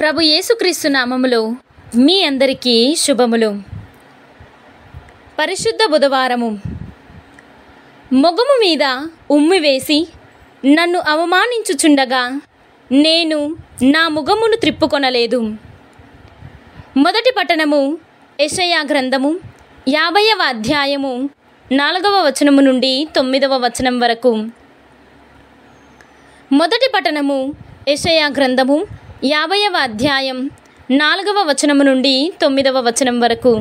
ప్రభు యేసుక్రీస్తు నామములో మీ అందరికీ శుభములు పరిశుద్ధ బుధవారము మొగము మీద ఉమ్మి వేసి నన్ను అవమానించుచుండగా నేను నా ముఖమును త్రిప్పుకొనలేదు మొదటి పట్టణము యషయా గ్రంథము యాభైవ అధ్యాయము నాలుగవ వచనము నుండి తొమ్మిదవ వచనం వరకు మొదటి పట్టణము యషయా గ్రంథము యాభైవ అధ్యాయం నాలుగవ వచనము నుండి తొమ్మిదవ వచనం వరకు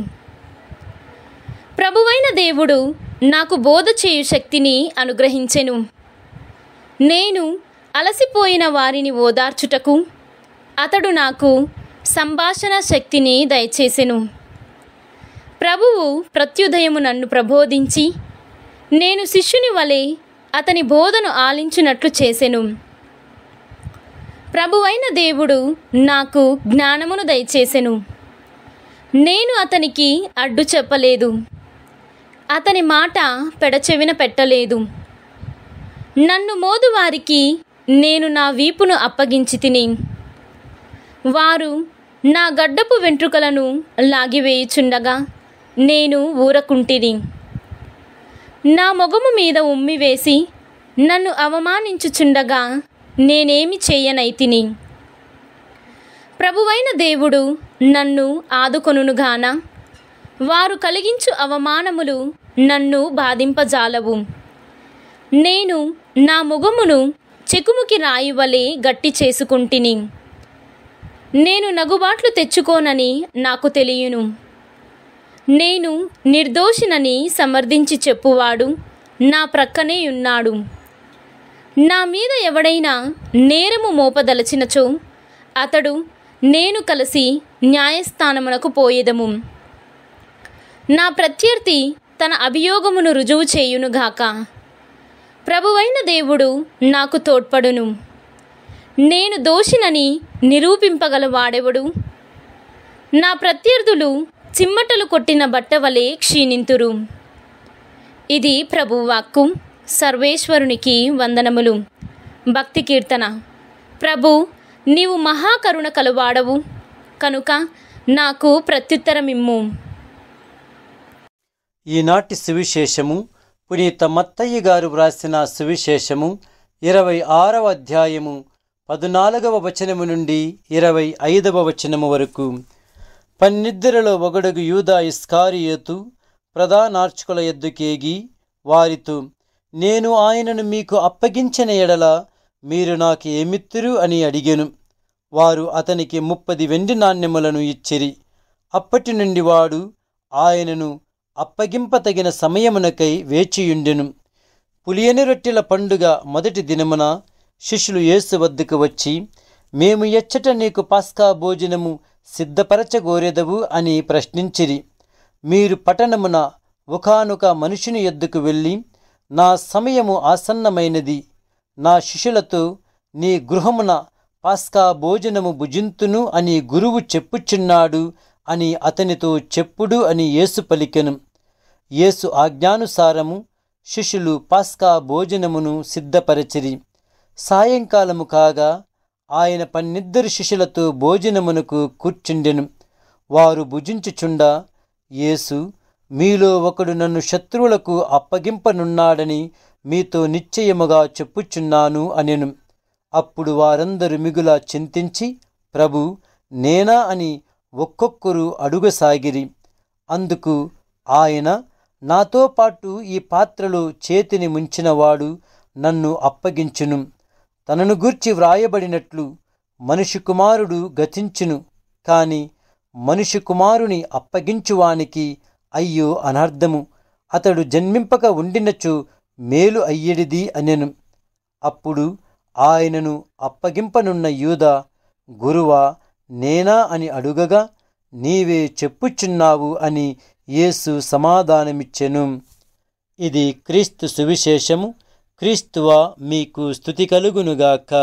ప్రభువైన దేవుడు నాకు బోధ చేయు శక్తిని అనుగ్రహించెను నేను అలసిపోయిన వారిని ఓదార్చుటకు అతడు నాకు సంభాషణ శక్తిని దయచేసెను ప్రభువు ప్రత్యుదయము నన్ను ప్రబోధించి నేను శిష్యుని వలె అతని బోధను ఆలించినట్లు చేసెను ప్రభువైన దేవుడు నాకు జ్ఞానమును దయచేసెను నేను అతనికి అడ్డు చెప్పలేదు అతని మాట పెడచెవిన పెట్టలేదు నన్ను మోదువారికి నేను నా వీపును అప్పగించి తిని వారు నా గడ్డపు వెంట్రుకలను లాగివేయుచుండగా నేను ఊరకుంటిని నా మొగము మీద ఉమ్మివేసి నన్ను అవమానించుచుండగా నేనేమి చేయనైతిని ప్రభువైన దేవుడు నన్ను ఆదుకొనుగాన వారు కలిగించు అవమానములు నన్ను బాధింపజాలవు నేను నా ముఖమును చెకుముకి రాయివలే గట్టి చేసుకుంటిని నేను నగుబాట్లు తెచ్చుకోనని నాకు తెలియను నేను నిర్దోషినని సమర్థించి చెప్పువాడు నా ప్రక్కనే ఉన్నాడు నా మీద ఎవడైనా నేరము మోపదలచినచో అతడు నేను కలిసి న్యాయస్థానమునకు పోయేదము నా ప్రత్యర్థి తన అభియోగమును రుజువు చేయునుగాక ప్రభువైన దేవుడు నాకు తోడ్పడును నేను దోషినని నిరూపింపగల వాడెవడు నా ప్రత్యర్థులు చిమ్మటలు కొట్టిన బట్ట వలె క్షీణింతురు ఇది ప్రభువాక్కు సర్వేశ్వరునికి వందనములు భక్తి కీర్తన ప్రభు నీవు మహాకరుణ కలువాడవు కనుక నాకు ప్రత్యుత్తరమిమ్ము ఈనాటి సువిశేషము పునీత మత్తయ్య గారు వ్రాసిన సువిశేషము ఇరవై ఆరవ అధ్యాయము పద్నాలుగవ వచనము నుండి ఇరవై ఐదవ వచనము వరకు పన్నిద్దరిలో ఒకడుగు యూదా ఇస్కారియేతు ప్రధానార్చకుల ఎద్దుకేగి వారితో నేను ఆయనను మీకు అప్పగించిన ఎడల మీరు నాకు ఏమిత్తురు అని అడిగాను వారు అతనికి ముప్పది వెండి నాణ్యములను ఇచ్చిరి అప్పటి నుండి వాడు ఆయనను అప్పగింపతగిన సమయమునకై వేచియుండెను పులియని రొట్టెల పండుగ మొదటి దినమున శిష్యులు యేసు వద్దకు వచ్చి మేము ఎచ్చట నీకు పాస్కా భోజనము సిద్ధపరచగోరెదవు అని ప్రశ్నించిరి మీరు పట్టణమున ఒకనొక మనుషుని ఎద్దుకు వెళ్ళి నా సమయము ఆసన్నమైనది నా శిష్యులతో నీ గృహమున పాస్కా భోజనము భుజింతును అని గురువు చెప్పుచున్నాడు అని అతనితో చెప్పుడు అని యేసు పలికెను యేసు ఆజ్ఞానుసారము శిష్యులు పాస్కా భోజనమును సిద్ధపరచిరి సాయంకాలము కాగా ఆయన పన్నిద్దరు శిష్యులతో భోజనమునకు కూర్చుండెను వారు భుజించుచుండా యేసు మీలో ఒకడు నన్ను శత్రువులకు అప్పగింపనున్నాడని మీతో నిశ్చయముగా చెప్పుచున్నాను అనెను అప్పుడు వారందరూ మిగులా చింతించి ప్రభు నేనా అని ఒక్కొక్కరు అడుగసాగిరి అందుకు ఆయన నాతో పాటు ఈ పాత్రలో చేతిని ముంచినవాడు నన్ను అప్పగించును తనను గూర్చి వ్రాయబడినట్లు మనిషి కుమారుడు గతించును కాని మనిషి కుమారుని అప్పగించువానికి అయ్యో అనార్థము అతడు జన్మింపక ఉండినచ్చు మేలు అయ్యేడిది అనెను అప్పుడు ఆయనను అప్పగింపనున్న యూద గురువా నేనా అని అడుగగా నీవే చెప్పుచున్నావు అని యేసు సమాధానమిచ్చెను ఇది క్రీస్తు సువిశేషము క్రీస్తువా మీకు స్థుతి కలుగునుగాక